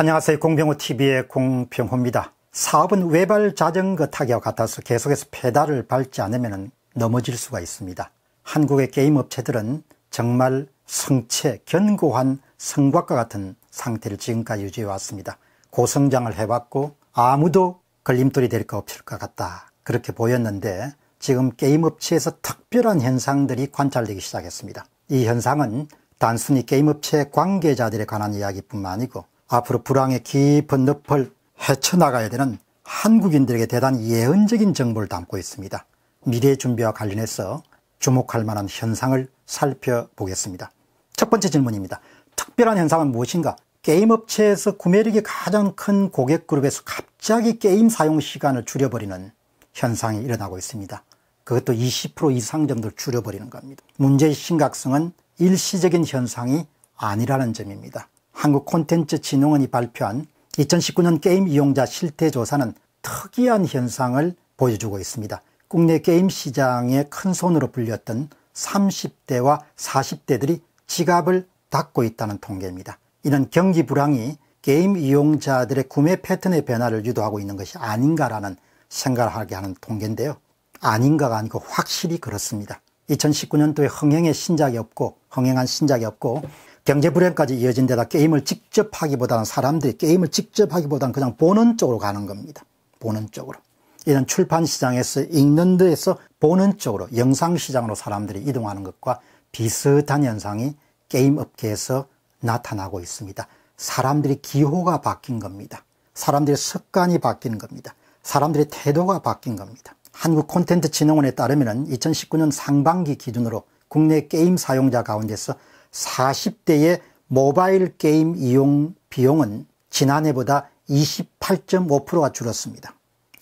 안녕하세요. 공병호TV의 공병호입니다. 사업은 외발 자전거 타기와 같아서 계속해서 페달을 밟지 않으면 넘어질 수가 있습니다. 한국의 게임 업체들은 정말 성체, 견고한 성곽과 같은 상태를 지금까지 유지해 왔습니다. 고성장을 해왔고 아무도 걸림돌이 될거 없을 것 같다. 그렇게 보였는데 지금 게임 업체에서 특별한 현상들이 관찰되기 시작했습니다. 이 현상은 단순히 게임 업체 관계자들에 관한 이야기뿐만 아니고 앞으로 불황의 깊은 늪을 헤쳐나가야 되는 한국인들에게 대단히 예언적인 정보를 담고 있습니다. 미래 준비와 관련해서 주목할 만한 현상을 살펴보겠습니다. 첫 번째 질문입니다. 특별한 현상은 무엇인가? 게임업체에서 구매력이 가장 큰 고객그룹에서 갑자기 게임 사용 시간을 줄여버리는 현상이 일어나고 있습니다. 그것도 20% 이상 정도 줄여버리는 겁니다. 문제의 심각성은 일시적인 현상이 아니라는 점입니다. 한국 콘텐츠 진흥원이 발표한 2019년 게임 이용자 실태 조사는 특이한 현상을 보여주고 있습니다. 국내 게임 시장의 큰 손으로 불렸던 30대와 40대들이 지갑을 닫고 있다는 통계입니다. 이는 경기 불황이 게임 이용자들의 구매 패턴의 변화를 유도하고 있는 것이 아닌가라는 생각을 하게 하는 통계인데요. 아닌가가 아니고 확실히 그렇습니다. 2019년도에 흥행의 신작이 없고 흥행한 신작이 없고 경제 불행까지 이어진 데다 게임을 직접 하기보다는 사람들이 게임을 직접 하기보다는 그냥 보는 쪽으로 가는 겁니다. 보는 쪽으로. 이런 출판 시장에서 읽는 데에서 보는 쪽으로 영상 시장으로 사람들이 이동하는 것과 비슷한 현상이 게임 업계에서 나타나고 있습니다. 사람들이 기호가 바뀐 겁니다. 사람들의 습관이 바뀐 겁니다. 사람들의 태도가 바뀐 겁니다. 한국 콘텐츠 진흥원에 따르면 2019년 상반기 기준으로 국내 게임 사용자 가운데서 40대의 모바일 게임 이용 비용은 지난해보다 28.5%가 줄었습니다.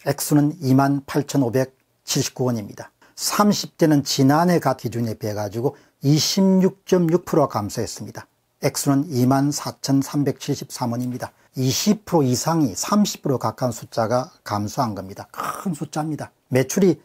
액수는 28,579원입니다. 30대는 지난해가 기준에 비해 가지고 26.6% 감소했습니다. 액수는 24,373원입니다. 20% 이상이 30% 가까운 숫자가 감소한 겁니다. 큰 숫자입니다. 매출이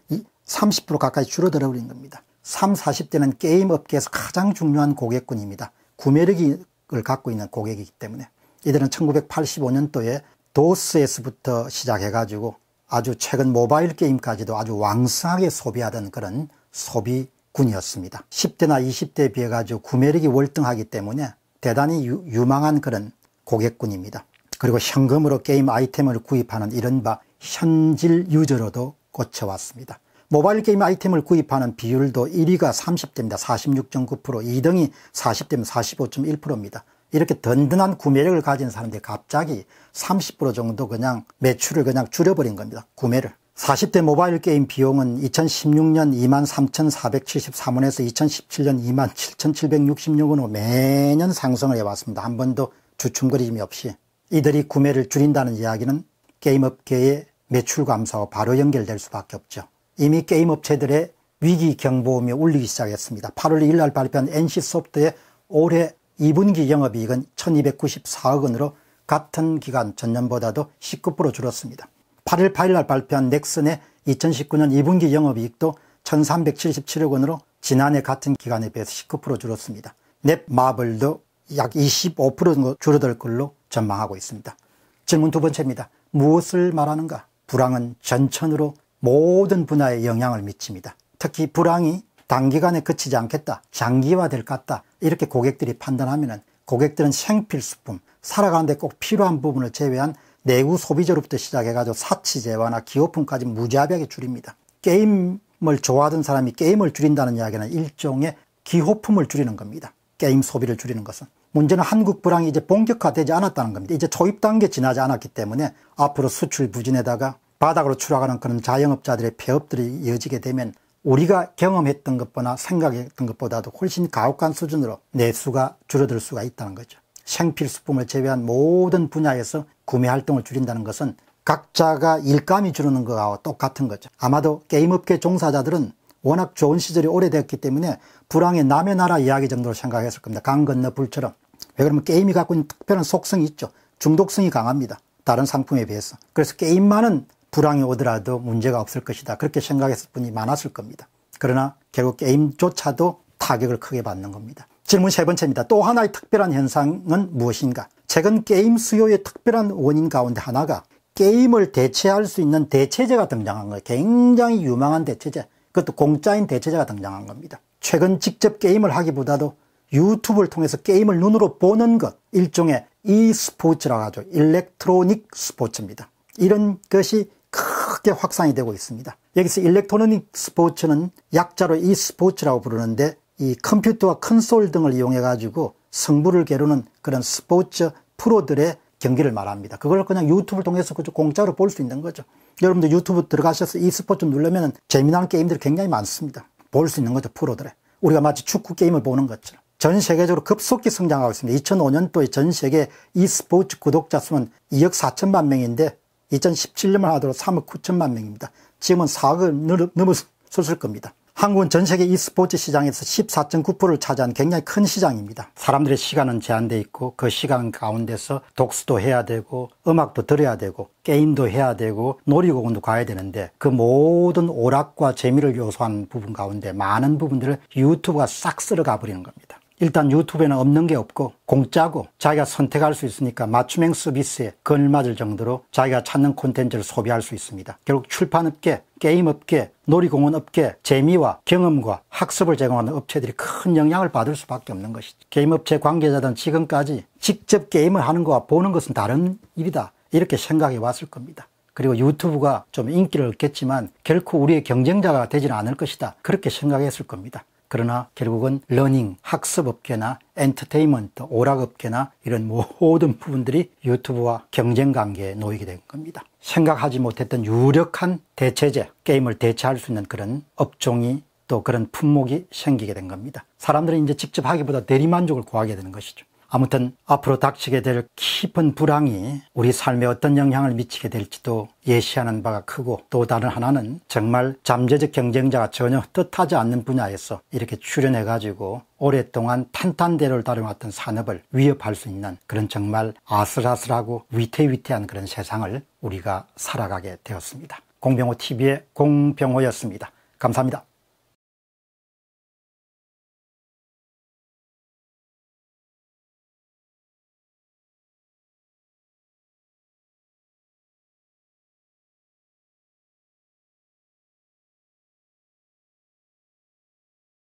30% 가까이 줄어들어 버린 겁니다. 3, 40대는 게임 업계에서 가장 중요한 고객군입니다. 구매력을 갖고 있는 고객이기 때문에 이들은 1985년도에 도스에서부터 시작해가지고 아주 최근 모바일 게임까지도 아주 왕성하게 소비하던 그런 소비군이었습니다. 10대나 20대에 비해 가지고 구매력이 월등하기 때문에 대단히 유, 유망한 그런 고객군입니다. 그리고 현금으로 게임 아이템을 구입하는 이른바 현질 유저로도 꽂혀왔습니다. 모바일 게임 아이템을 구입하는 비율도 1위가 30대입니다. 46.9%, 2등이 40대면 45.1%입니다. 이렇게 든든한 구매력을 가진 사람들이 갑자기 30% 정도 그냥 매출을 그냥 줄여버린 겁니다. 구매를. 40대 모바일 게임 비용은 2016년 23,473원에서 2017년 27,766원으로 매년 상승을 해왔습니다. 한 번도 주춤거림이 없이. 이들이 구매를 줄인다는 이야기는 게임업계의 매출 감소와 바로 연결될 수밖에 없죠. 이미 게임 업체들의 위기 경보음이 울리기 시작했습니다. 8월 2일 날 발표한 NC소프트의 올해 2분기 영업이익은 1294억 원으로 같은 기간 전년보다도 19% 줄었습니다. 8일 8일 날 발표한 넥슨의 2019년 2분기 영업이익도 1377억 원으로 지난해 같은 기간에 비해서 19% 줄었습니다. 넵마블도약 25% 줄어들 걸로 전망하고 있습니다. 질문 두 번째입니다. 무엇을 말하는가? 불황은 전천으로 모든 분야에 영향을 미칩니다. 특히 불황이 단기간에 그치지 않겠다, 장기화될 것 같다 이렇게 고객들이 판단하면 고객들은 생필수품, 살아가는데 꼭 필요한 부분을 제외한 내구 소비자로부터 시작해가지고 사치재화나 기호품까지 무자비하게 줄입니다. 게임을 좋아하던 사람이 게임을 줄인다는 이야기는 일종의 기호품을 줄이는 겁니다. 게임 소비를 줄이는 것은. 문제는 한국 불황이 이제 본격화되지 않았다는 겁니다. 이제 초입 단계 지나지 않았기 때문에 앞으로 수출 부진에다가 바닥으로 추락하는 그런 자영업자들의 폐업들이 이어지게 되면 우리가 경험했던 것보다 생각했던 것보다도 훨씬 가혹한 수준으로 내수가 줄어들 수가 있다는 거죠. 생필수품을 제외한 모든 분야에서 구매 활동을 줄인다는 것은 각자가 일감이 줄어드는 것과 똑같은 거죠. 아마도 게임업계 종사자들은 워낙 좋은 시절이 오래되었기 때문에 불황의 남의 나라 이야기 정도로 생각했을 겁니다. 강 건너 불처럼. 왜 그러면 게임이 갖고 있는 특별한 속성이 있죠. 중독성이 강합니다. 다른 상품에 비해서. 그래서 게임만은 불황이 오더라도 문제가 없을 것이다. 그렇게 생각했을 분이 많았을 겁니다. 그러나 결국 게임조차도 타격을 크게 받는 겁니다. 질문 세 번째입니다. 또 하나의 특별한 현상은 무엇인가? 최근 게임 수요의 특별한 원인 가운데 하나가 게임을 대체할 수 있는 대체제가 등장한 거예요. 굉장히 유망한 대체제. 그것도 공짜인 대체제가 등장한 겁니다. 최근 직접 게임을 하기보다도 유튜브를 통해서 게임을 눈으로 보는 것. 일종의 e스포츠라고 하죠. 일렉트로닉 스포츠입니다. 이런 것이 크게 확산이 되고 있습니다. 여기서 일렉토로닉 스포츠는 약자로 이 e 스포츠라고 부르는데 이 컴퓨터와 콘솔 등을 이용해 가지고 승부를 겨루는 그런 스포츠 프로들의 경기를 말합니다. 그걸 그냥 유튜브를 통해서 그저 공짜로 볼 수 있는 거죠. 여러분들 유튜브 들어가셔서 e스포츠 누르면 재미난 게임들이 굉장히 많습니다. 볼 수 있는 거죠, 프로들의. 우리가 마치 축구 게임을 보는 것처럼. 전 세계적으로 급속히 성장하고 있습니다. 2005년도에 전 세계 e스포츠 구독자 수는 2억 4천만 명인데 2017년만 하더라도 3억 9천만 명입니다. 지금은 4억을 넘었을 겁니다. 한국은 전 세계 e스포츠 시장에서 14.9%를 차지한 굉장히 큰 시장입니다. 사람들의 시간은 제한돼 있고 그 시간 가운데서 독서도 해야 되고 음악도 들어야 되고 게임도 해야 되고 놀이공원도 가야 되는데 그 모든 오락과 재미를 요소한 부분 가운데 많은 부분들을 유튜브가 싹 쓸어가 버리는 겁니다. 일단 유튜브에는 없는 게 없고 공짜고 자기가 선택할 수 있으니까 맞춤형 서비스에 걸맞을 정도로 자기가 찾는 콘텐츠를 소비할 수 있습니다. 결국 출판업계, 게임업계, 놀이공원업계, 재미와 경험과 학습을 제공하는 업체들이 큰 영향을 받을 수밖에 없는 것이죠. 게임업체 관계자들은 지금까지 직접 게임을 하는 것과 보는 것은 다른 일이다 이렇게 생각해 왔을 겁니다. 그리고 유튜브가 좀 인기를 얻겠지만 결코 우리의 경쟁자가 되지는 않을 것이다 그렇게 생각했을 겁니다. 그러나 결국은 러닝, 학습업계나 엔터테인먼트, 오락업계나 이런 모든 부분들이 유튜브와 경쟁관계에 놓이게 된 겁니다. 생각하지 못했던 유력한 대체제, 게임을 대체할 수 있는 그런 업종이 또 그런 품목이 생기게 된 겁니다. 사람들은 이제 직접 하기보다 대리만족을 구하게 되는 것이죠. 아무튼 앞으로 닥치게 될 깊은 불황이 우리 삶에 어떤 영향을 미치게 될지도 예시하는 바가 크고 또 다른 하나는 정말 잠재적 경쟁자가 전혀 뜻하지 않는 분야에서 이렇게 출연해 가지고 오랫동안 탄탄대로를 다뤄왔던 산업을 위협할 수 있는 그런 정말 아슬아슬하고 위태위태한 그런 세상을 우리가 살아가게 되었습니다. 공병호 TV의 공병호였습니다. 감사합니다.